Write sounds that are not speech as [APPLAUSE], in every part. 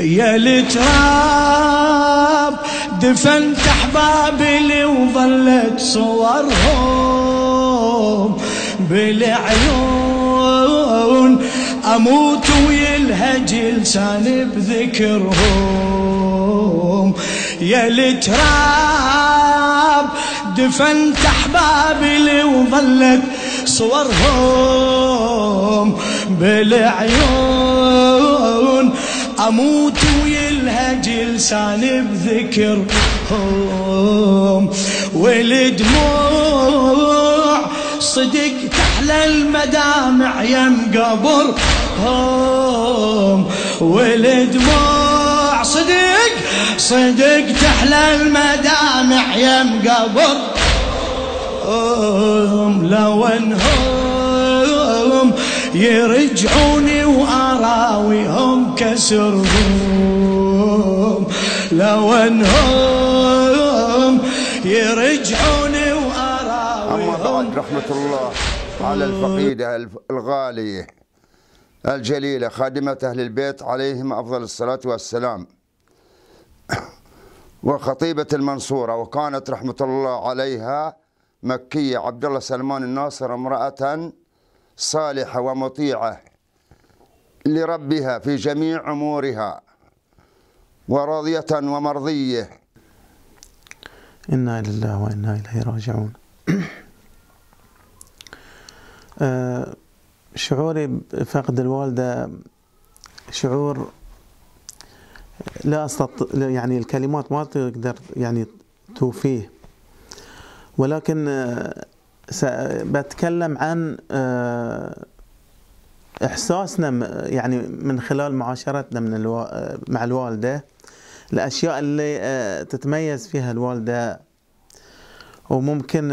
يا التراب دفنت احبابي وظلت صورهم بالعيون اموت ويلهج لساني بذكرهم يا التراب دفنت احبابي وظلت صورهم بالعيون اموت ويلهج لساني بذكرهم والدموع صدق تحلى المدامع يم قبرهم والدموع صدق صدق تحلى المدامع يم قبرهم لو انهم يرجعوني وأراويهم كسرهم لو أنهم يرجعوني وأراويهم أما بعد رحمة الله على الفقيدة الغالية الجليلة خادمة أهل البيت عليهم أفضل الصلاة والسلام [COUGHS] وخطيبة المنصورة وكانت رحمة الله عليها مكية عبد الله سلمان الناصر امرأة صالحة ومطيعة لربها في جميع أمورها وراضية ومرضية إنا لله وإنا إليه راجعون [CLEARS THROAT] آه، شعوري بفقد الوالدة شعور لا استطيع يعني الكلمات ما تقدر يعني توفيه ولكن آه، بتكلم عن آه، احساسنا يعني من خلال معاشرتنا من الو... آه، مع الوالده الاشياء اللي آه، تتميز فيها الوالده وممكن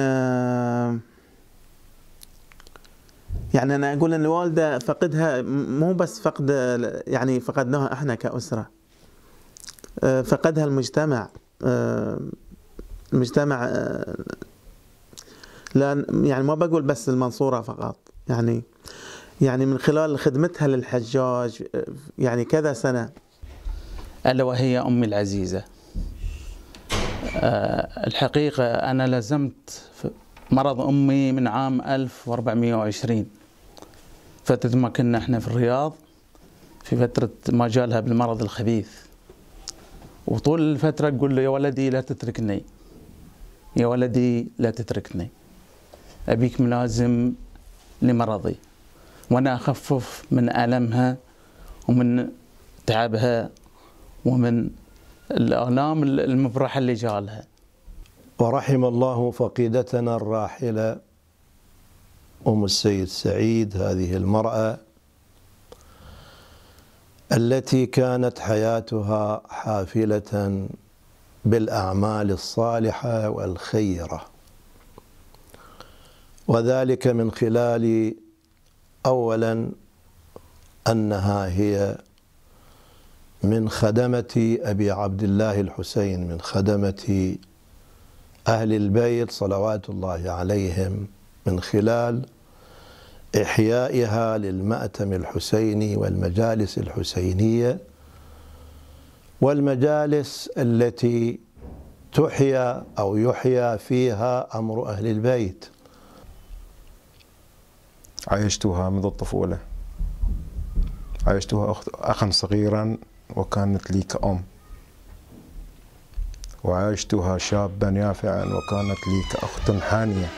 يعني انا اقول ان الوالده فقدها مو بس فقد يعني فقدناها احنا كاسره فقدها المجتمع المجتمع لان يعني ما بقول بس المنصوره فقط يعني يعني من خلال خدمتها للحجاج يعني كذا سنه الا وهي امي العزيزه آه، الحقيقه انا لزمت مرض امي من عام 1420 فتره ما كنا احنا في الرياض في فتره ما جالها بالمرض الخبيث وطول الفتره تقول له يا ولدي لا تتركني يا ولدي لا تتركني أبيك ملازم لمرضي وأنا أخفف من ألمها ومن تعبها ومن الآلام المبرحة اللي جالها ورحم الله فقيدتنا الراحلة أم السيد سعيد هذه المرأة التي كانت حياتها حافلة بالأعمال الصالحة والخيرة وذلك من خلال اولا انها هي من خدمه ابي عبد الله الحسين من خدمه اهل البيت صلوات الله عليهم من خلال احيائها للمأتم الحسيني والمجالس الحسينيه والمجالس التي تحيا او يحيا فيها امر اهل البيت عايشتها منذ الطفولة عايشتها أخا صغيرا وكانت لي كأم وعايشتها شابا يافعا وكانت لي كأخت حانية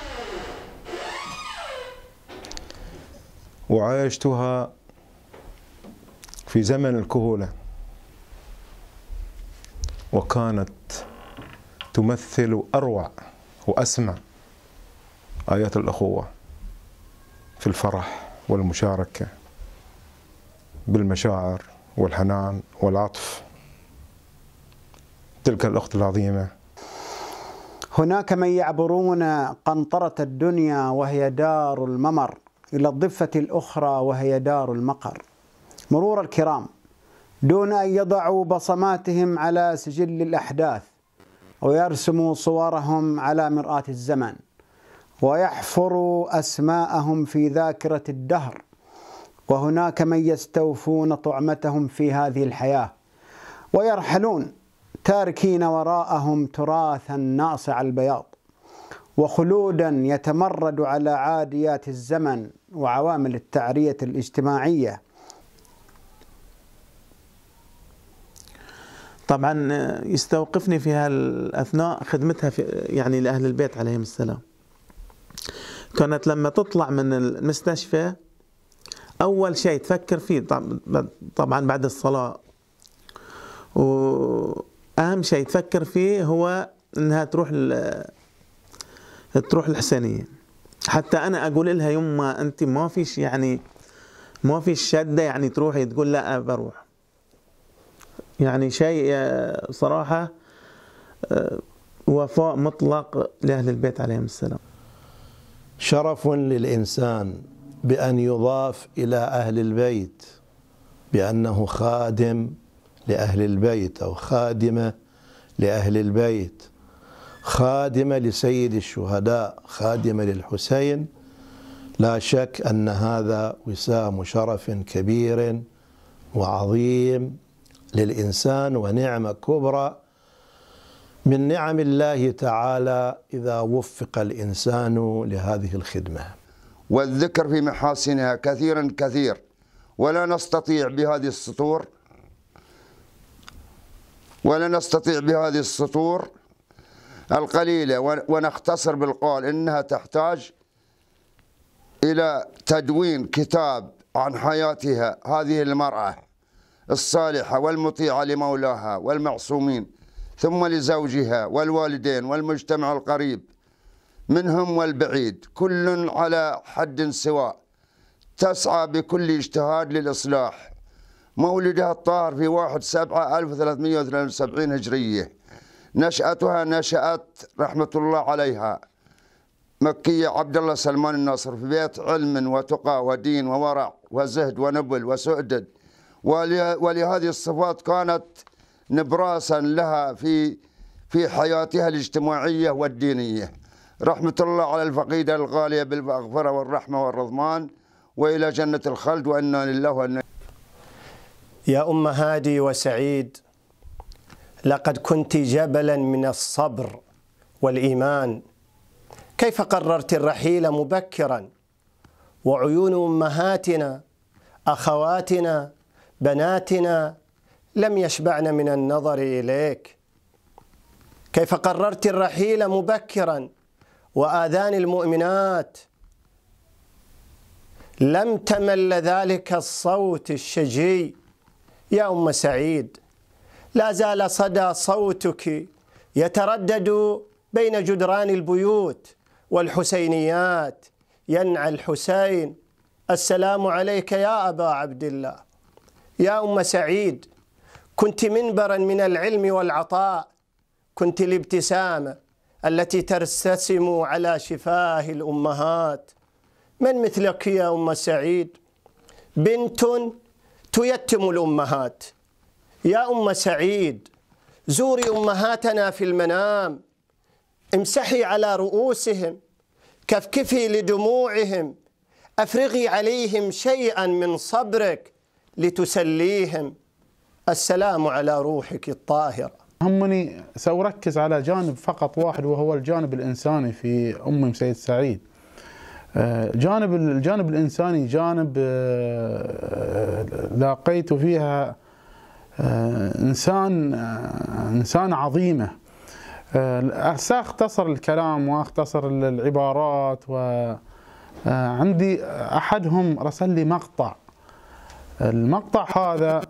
وعايشتها في زمن الكهولة وكانت تمثل أروع وأسمع آيات الأخوة في الفرح والمشاركة بالمشاعر والحنان والعطف تلك الأخت العظيمة هناك من يعبرون قنطرة الدنيا وهي دار الممر إلى الضفة الأخرى وهي دار المقر مرور الكرام دون أن يضعوا بصماتهم على سجل الأحداث ويرسموا صورهم على مرآة الزمن ويحفر أسماءهم في ذاكرة الدهر وهناك من يستوفون طعمتهم في هذه الحياة ويرحلون تاركين وراءهم تراثا ناصع البياض وخلودا يتمرد على عاديات الزمن وعوامل التعرية الاجتماعية طبعا آه، يستوقفني في هالأثناء خدمتها في يعني لأهل البيت عليهم السلام كانت لما تطلع من المستشفى اول شيء تفكر فيه طبعا بعد الصلاه واهم شيء تفكر فيه هو انها تروح تروح الحسينيه حتى انا اقول لها يما انت ما فيش يعني ما فيش شده يعني تروحي تقول لا بروح يعني شيء صراحه وفاء مطلق لاهل البيت عليهم السلام شرف للانسان بان يضاف الى اهل البيت بانه خادم لاهل البيت او خادمه لاهل البيت خادمه لسيد الشهداء خادمه للحسين لا شك ان هذا وسام شرف كبير وعظيم للانسان ونعمه كبرى من نعم الله تعالى إذا وفق الإنسان لهذه الخدمة والذكر في محاسنها كثيرا كثير ولا نستطيع بهذه السطور ولا نستطيع بهذه السطور القليلة ونختصر بالقول إنها تحتاج إلى تدوين كتاب عن حياتها هذه المرأة الصالحة والمطيعة لمولاها والمعصومين ثم لزوجها والوالدين والمجتمع القريب منهم والبعيد كل على حد سواء تسعى بكل اجتهاد للإصلاح مولدها الطاهر في 1 7 وسبعين هجرية نشأتها نشأت رحمة الله عليها مكية عبد الله سلمان الناصر في بيت علم وتقى ودين وورع وزهد ونبل وسؤدد ولهذه الصفات كانت نبراسا لها في في حياتها الاجتماعية والدينية رحمة الله على الفقيدة الغالية بالمغفرة والرحمة والرضمان وإلى جنة الخلد وإنا لله وإنا يا أم هادي وسعيد لقد كنت جبلا من الصبر والإيمان كيف قررت الرحيل مبكرا وعيون أمهاتنا أخواتنا بناتنا لم يشبعن من النظر إليك كيف قررت الرحيل مبكرا وآذان المؤمنات لم تمل ذلك الصوت الشجي يا أم سعيد لا زال صدى صوتك يتردد بين جدران البيوت والحسينيات ينعى الحسين السلام عليك يا أبا عبد الله يا أم سعيد كنت منبرا من العلم والعطاء كنت الابتسامة التي ترتسم على شفاه الأمهات من مثلك يا أم سعيد بنت تيتم الأمهات يا أم سعيد زوري أمهاتنا في المنام امسحي على رؤوسهم كفكفي لدموعهم افرغي عليهم شيئا من صبرك لتسليهم السلام على روحك الطاهرة همني سأركز على جانب فقط واحد وهو الجانب الإنساني في أم سيد سعيد آه، جانب الجانب الإنساني جانب آه، لاقيت فيها آه، إنسان إنسان عظيمة سأختصر الكلام وأختصر العبارات وعندي أحدهم رسل لي مقطع المقطع هذا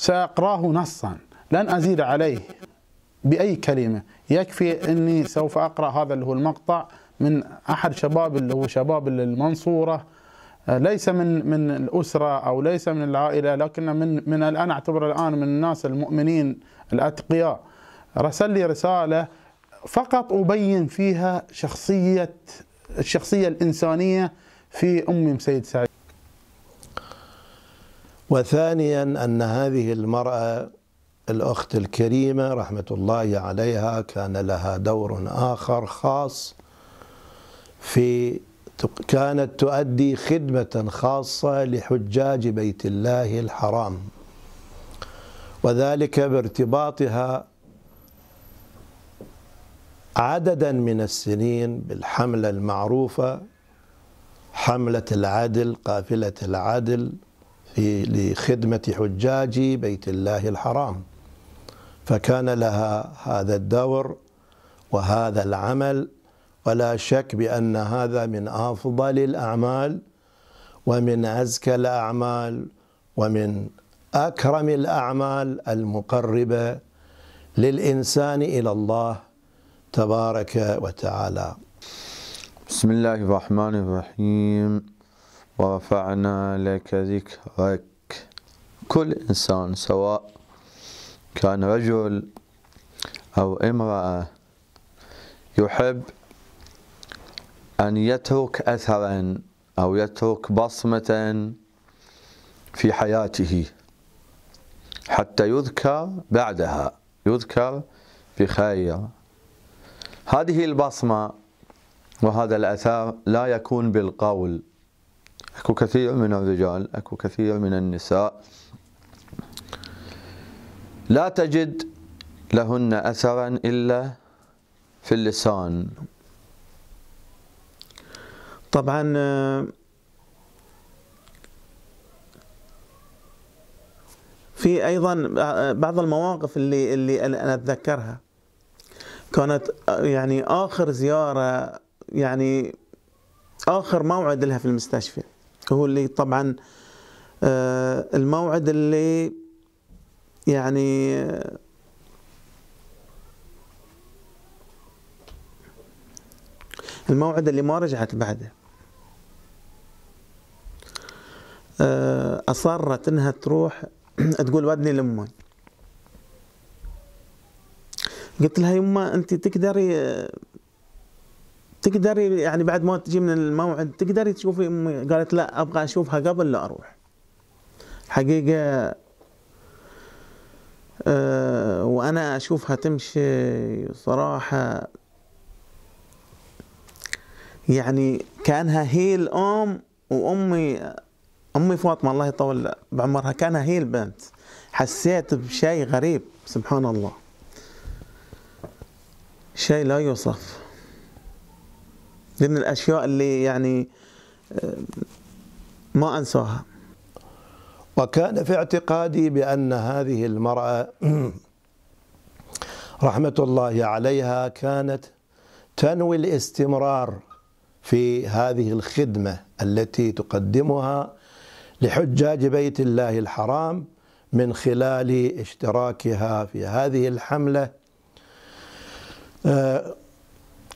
سأقراه نصا لن أزيد عليه بأي كلمة يكفي أني سوف أقرأ هذا اللي هو المقطع من أحد شباب اللي هو شباب المنصورة ليس من من الأسرة أو ليس من العائلة لكن من من الآن أعتبر الآن من الناس المؤمنين الأتقياء رسل لي رسالة فقط أبين فيها شخصية الشخصية الإنسانية في أم سيد سعيد وثانيا أن هذه المرأة الأخت الكريمة رحمة الله عليها كان لها دور آخر خاص في كانت تؤدي خدمة خاصة لحجاج بيت الله الحرام وذلك بارتباطها عددا من السنين بالحملة المعروفة حملة العدل قافلة العدل لخدمة حجاج بيت الله الحرام فكان لها هذا الدور وهذا العمل ولا شك بأن هذا من أفضل الأعمال ومن أزكى الأعمال ومن أكرم الأعمال المقربة للإنسان إلى الله تبارك وتعالى بسم الله الرحمن الرحيم ورفعنا لك ذكرك كل إنسان سواء كان رجل أو امرأة يحب أن يترك أثرا أو يترك بصمة في حياته حتى يذكر بعدها يذكر بخير هذه البصمة وهذا الأثر لا يكون بالقول أكو كثير من الرجال أكو كثير من النساء لا تجد لهن أثرا إلا في اللسان طبعا آه، في ايضا آه، بعض المواقف اللي اللي انا اتذكرها كانت آه، يعني اخر زياره يعني اخر موعد لها في المستشفى هو اللي طبعا آه، الموعد اللي يعني الموعد اللي ما رجعت بعده آه، أصرت إنها تروح [CLEARS THROAT] تقول ودني لأمي قلت لها يما أنت تقدري آه، تقدري يعني بعد ما تجي من الموعد تقدري تشوفي امي قالت لا ابغى اشوفها قبل لا اروح حقيقه آه، وانا اشوفها تمشي صراحه يعني كانها هي الام وامي امي فاطمه الله يطول بعمرها كانها هي البنت حسيت بشيء غريب سبحان الله شيء لا يوصف من الاشياء اللي يعني آه، ما انساها وكان في اعتقادي بان هذه المراه [CLEARS THROAT] رحمه الله عليها كانت تنوي الاستمرار في هذه الخدمه التي تقدمها لحجاج بيت الله الحرام من خلال اشتراكها في هذه الحمله آه،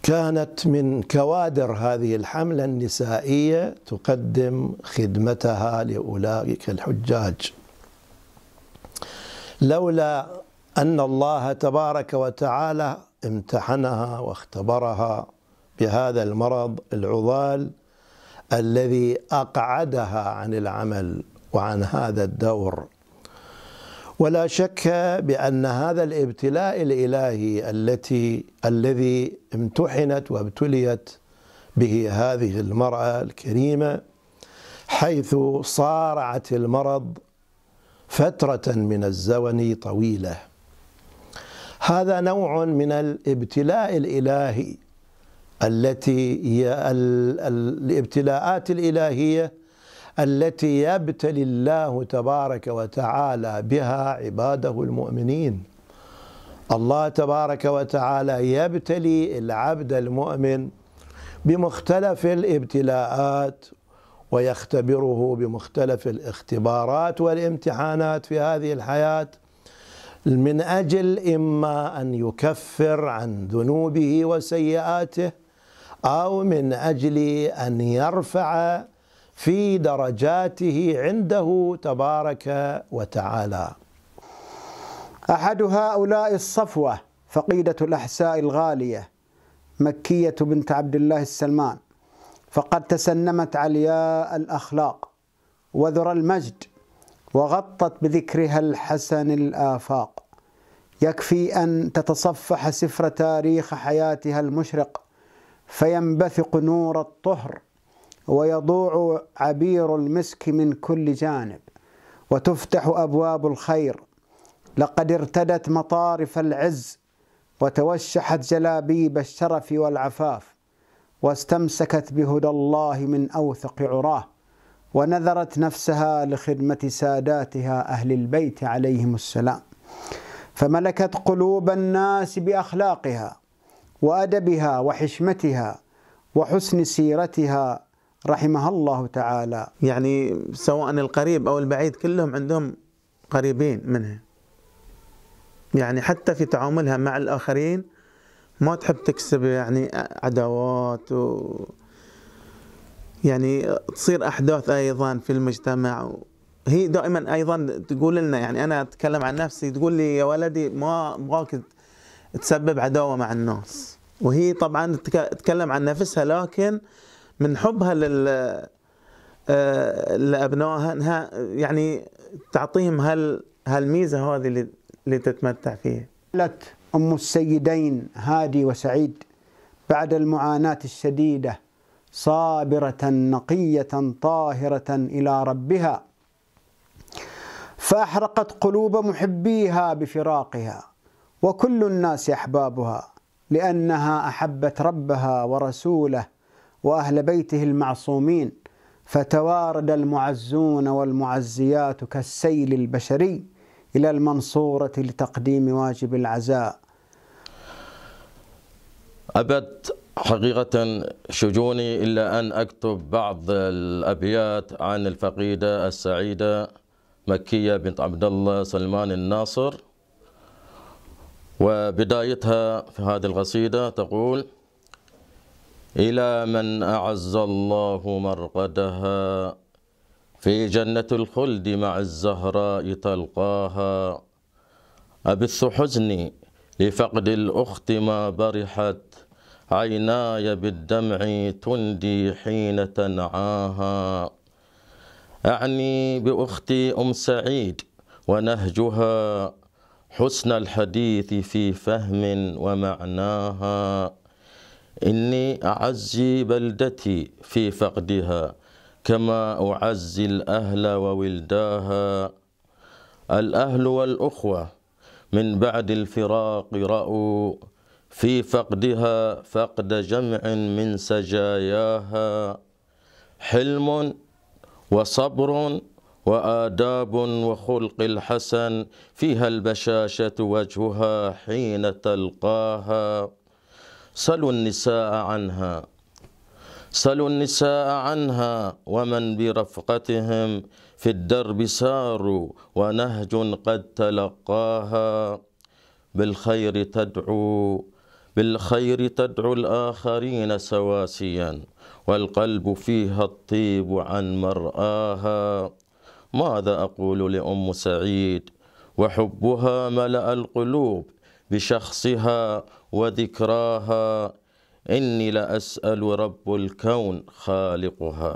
كانت من كوادر هذه الحملة النسائية تقدم خدمتها لأولئك الحجاج لولا أن الله تبارك وتعالى امتحنها واختبرها بهذا المرض العضال الذي أقعدها عن العمل وعن هذا الدور ولا شك بأن هذا الابتلاء الإلهي التي الذي امتحنت وابتليت به هذه المرأة الكريمة حيث صارعت المرض فترة من الزمن طويلة هذا نوع من الابتلاء الإلهي التي هي الابتلاءات الإلهية التي يبتلي الله تبارك وتعالى بها عباده المؤمنين الله تبارك وتعالى يبتلي العبد المؤمن بمختلف الابتلاءات ويختبره بمختلف الاختبارات والامتحانات في هذه الحياه من اجل اما ان يكفر عن ذنوبه وسيئاته او من اجل ان يرفع في درجاته عنده تبارك وتعالى احد هؤلاء الصفوه فقيده الاحساء الغاليه مكيه بنت عبد الله السلمان فقد تسنمت علياء الاخلاق وذرى المجد وغطت بذكرها الحسن الافاق يكفي ان تتصفح سفر تاريخ حياتها المشرق فينبثق نور الطهر ويضوع عبير المسك من كل جانب وتفتح أبواب الخير لقد ارتدت مطارف العز وتوشحت جلابيب الشرف والعفاف واستمسكت بهدى الله من أوثق عراه ونذرت نفسها لخدمة ساداتها أهل البيت عليهم السلام فملكت قلوب الناس بأخلاقها وأدبها وحشمتها وحسن سيرتها رحمها الله تعالى يعني سواء القريب أو البعيد كلهم عندهم قريبين منها يعني حتى في تعاملها مع الآخرين ما تحب تكسب يعني عداوات و يعني تصير أحداث أيضا في المجتمع هي دائما أيضا تقول لنا يعني أنا أتكلم عن نفسي تقول لي يا ولدي ما أبغاك تسبب عداوة مع الناس وهي طبعا تتكلم عن نفسها لكن من حبها لل آه، لابنائها يعني تعطيهم هال هالميزه هذه اللي, اللي تتمتع فيها. قالت ام السيدين هادي وسعيد بعد المعاناه الشديده صابره نقيه طاهره الى ربها فاحرقت قلوب محبيها بفراقها وكل الناس احبابها لانها احبت ربها ورسوله وأهل بيته المعصومين فتوارد المعزون والمعزيات كالسيل البشري إلى المنصورة لتقديم واجب العزاء أبد حقيقة شجوني إلا أن أكتب بعض الأبيات عن الفقيدة السعيدة مكية بنت عبد الله سلمان الناصر وبدايتها في هذه القصيدة تقول إلى من أعز الله مرقدها في جنة الخلد مع الزهراء تلقاها أبث حزني لفقد الأخت ما برحت عيناي بالدمع تندي حين تنعاها أعني بأختي أم سعيد ونهجها حسن الحديث في فهم ومعناها إني أعزي بلدتي في فقدها كما أعزي الأهل وولداها الأهل والأخوة من بعد الفراق رأوا في فقدها فقد جمع من سجاياها حلم وصبر وآداب وخلق الحسن فيها البشاشة وجهها حين تلقاها سلوا النساء عنها سلوا النساء عنها ومن برفقتهم في الدرب ساروا ونهج قد تلقاها بالخير تدعو بالخير تدعو الآخرين سواسيا والقلب فيها الطيب عن مرآها ماذا أقول لأم سعيد وحبها ملأ القلوب بشخصها وذكراها إني لأسأل رب الكون خالقها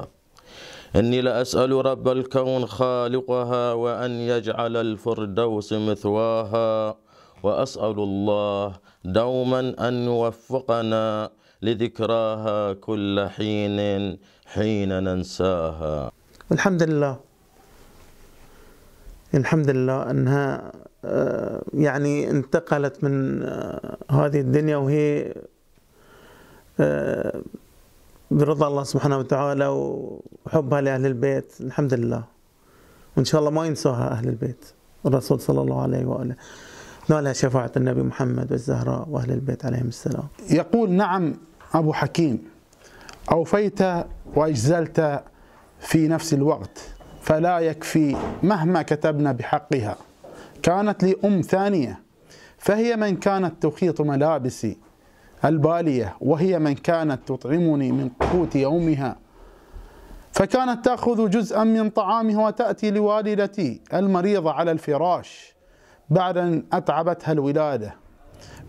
إني لأسأل رب الكون خالقها وأن يجعل الفردوس مثواها وأسأل الله دوما أن يوفقنا لذكراها كل حين حين ننساها الحمد لله الحمد لله أنها آه، يعني انتقلت من آه، هذه الدنيا وهي آه، برضا الله سبحانه وتعالى وحبها لأهل البيت الحمد لله وإن شاء الله ما ينسوها أهل البيت الرسول صلى الله عليه وآله نالها شفاعة النبي محمد والزهراء وأهل البيت عليهم السلام يقول نعم أبو حكيم أوفيت وأجزلت في نفس الوقت فلا يكفي مهما كتبنا بحقها كانت لي أم ثانية فهي من كانت تخيط ملابسي البالية وهي من كانت تطعمني من قوت يومها فكانت تأخذ جزءا من طعامها وتأتي لوالدتي المريضة على الفراش بعد أن أتعبتها الولادة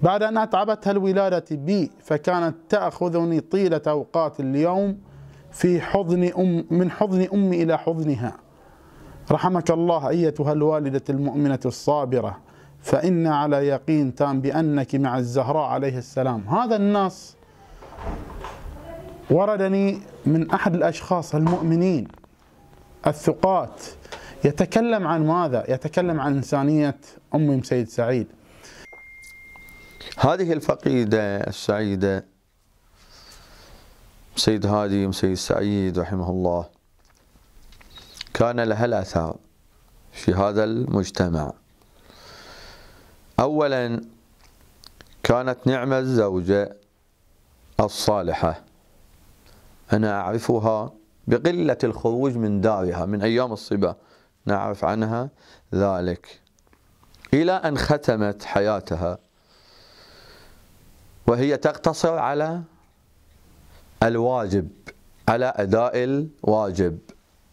بعد أن أتعبتها الولادة بي فكانت تأخذني طيلة أوقات اليوم في حضن أم من حضن أمي إلى حضنها رحمك الله أيتها الوالدة المؤمنة الصابرة فإن على يقين تام بأنك مع الزهراء عليه السلام هذا الناس وردني من أحد الأشخاص المؤمنين الثقات يتكلم عن ماذا؟ يتكلم عن إنسانية أم سيد سعيد هذه الفقيدة السعيدة سيد هادي وسيد سعيد رحمه الله كان لها الأثر في هذا المجتمع أولا كانت نعمة الزوجة الصالحة أنا أعرفها بقلة الخروج من دارها من أيام الصبا نعرف عنها ذلك إلى أن ختمت حياتها وهي تقتصر على الواجب على أداء الواجب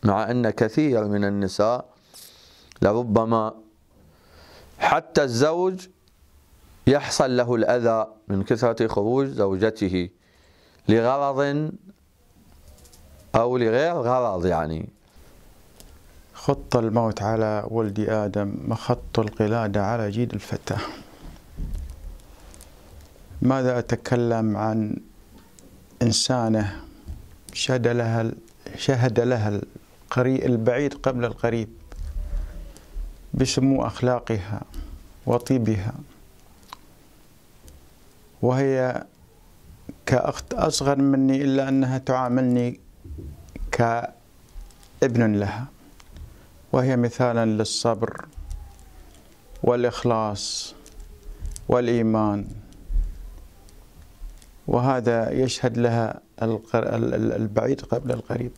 مع أن كثير من النساء لربما حتى الزوج يحصل له الأذى من كثرة خروج زوجته لغرض أو لغير غرض يعني خط الموت على ولد آدم مخط القلادة على جيد الفتى ماذا أتكلم عن إنسانة شهد لها شهد لها البعيد قبل القريب بسمو أخلاقها وطيبها وهي كأخت أصغر مني إلا أنها تعاملني كابن لها وهي مثالا للصبر والإخلاص والإيمان وهذا يشهد لها البعيد قبل القريب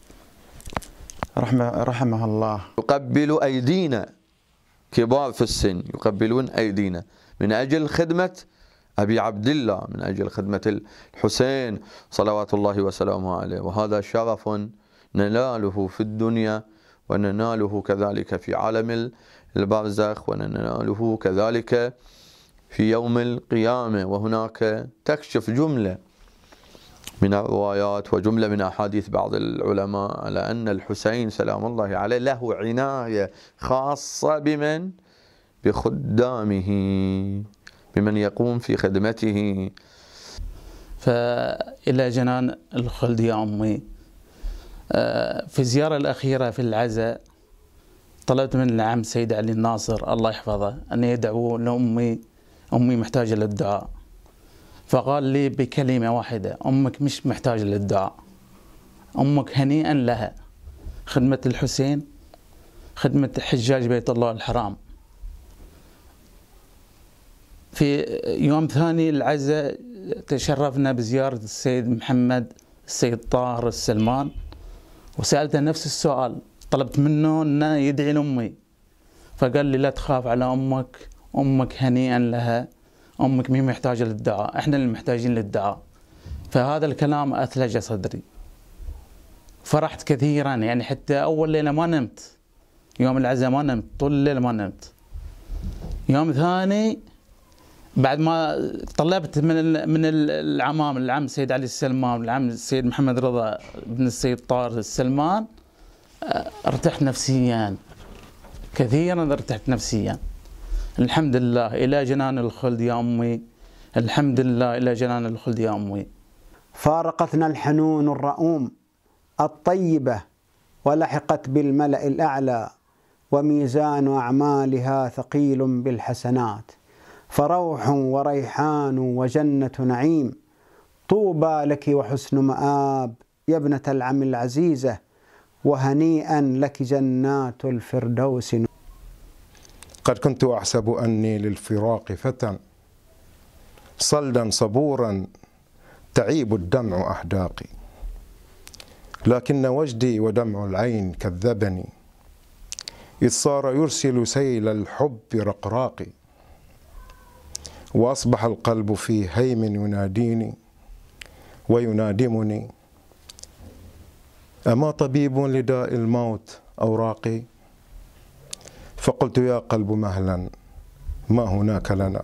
رحمه رحمها الله يقبل أيدينا كبار في السن يقبلون أيدينا من أجل خدمة أبي عبد الله من أجل خدمة الحسين صلوات الله وسلامه عليه وهذا شرف نناله في الدنيا ونناله كذلك في عالم البرزخ ونناله كذلك في يوم القيامة وهناك تكشف جملة من الروايات وجملة من أحاديث بعض العلماء على أن الحسين سلام الله عليه له عناية خاصة بمن؟ بخدامه بمن يقوم في خدمته فإلى جنان الخلد يا أمي آه، في الزيارة الأخيرة في العزاء طلبت من العم سيد علي الناصر الله يحفظه أن يدعو لأمي أمي محتاجة للدعاء فقال لي بكلمة واحدة أمك مش محتاجة للدعاء أمك هنيئا لها خدمة الحسين خدمة حجاج بيت الله الحرام في يوم ثاني العزة تشرفنا بزيارة السيد محمد السيد طاهر السلمان وسألته نفس السؤال طلبت منه أنه يدعي لأمي فقال لي لا تخاف على أمك امك هنيئا لها امك مين محتاجه للدعاء احنا اللي محتاجين للدعاء فهذا الكلام اثلج صدري فرحت كثيرا يعني حتى اول ليله ما نمت يوم العزاء ما نمت طول الليل ما نمت يوم ثاني بعد ما طلبت من من العمام العم سيد علي السلمان العم السيد محمد رضا بن السيد طار السلمان ارتحت نفسيا كثيرا ارتحت نفسيا الحمد لله إلى جنان الخلد يا أمي الحمد لله إلى جنان الخلد يا أمي فارقتنا الحنون الرؤوم الطيبة ولحقت بالملأ الأعلى وميزان أعمالها ثقيل بالحسنات فروح وريحان وجنة نعيم طوبى لك وحسن مآب يا ابنة العم العزيزة وهنيئا لك جنات الفردوس قد كنت أحسب أني للفراق فتى صلدا صبورا تعيب الدمع أحداقي لكن وجدي ودمع العين كذبني إذ صار يرسل سيل الحب رقراقي وأصبح القلب في هيم يناديني وينادمني أما طبيب لداء الموت أوراقي فقلت يا قلب مهلا ما هناك لنا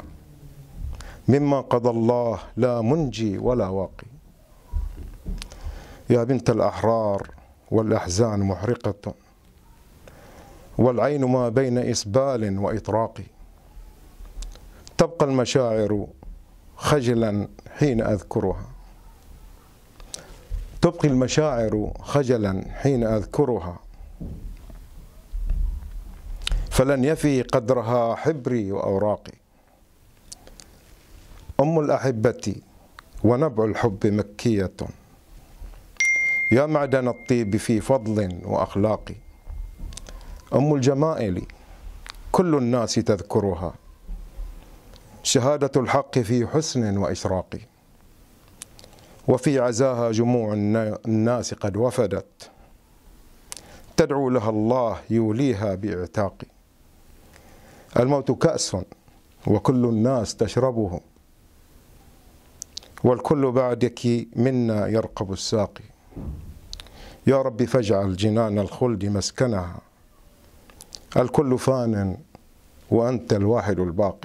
مما قضى الله لا منجي ولا واقي يا بنت الأحرار والأحزان محرقة والعين ما بين إسبال وإطراق تبقى المشاعر خجلا حين أذكرها تبقي المشاعر خجلا حين أذكرها فلن يفي قدرها حبري وأوراقي أم الأحبة ونبع الحب مكية يا معدن الطيب في فضل وأخلاق أم الجمائل كل الناس تذكرها شهادة الحق في حسن وإشراق وفي عزاها جموع الناس قد وفدت تدعو لها الله يوليها باعتاق الموت كأس وكل الناس تشربه والكل بعدك منا يرقب الساقي يا رب فاجعل جنان الخلد مسكنها الكل فان وأنت الواحد الباقي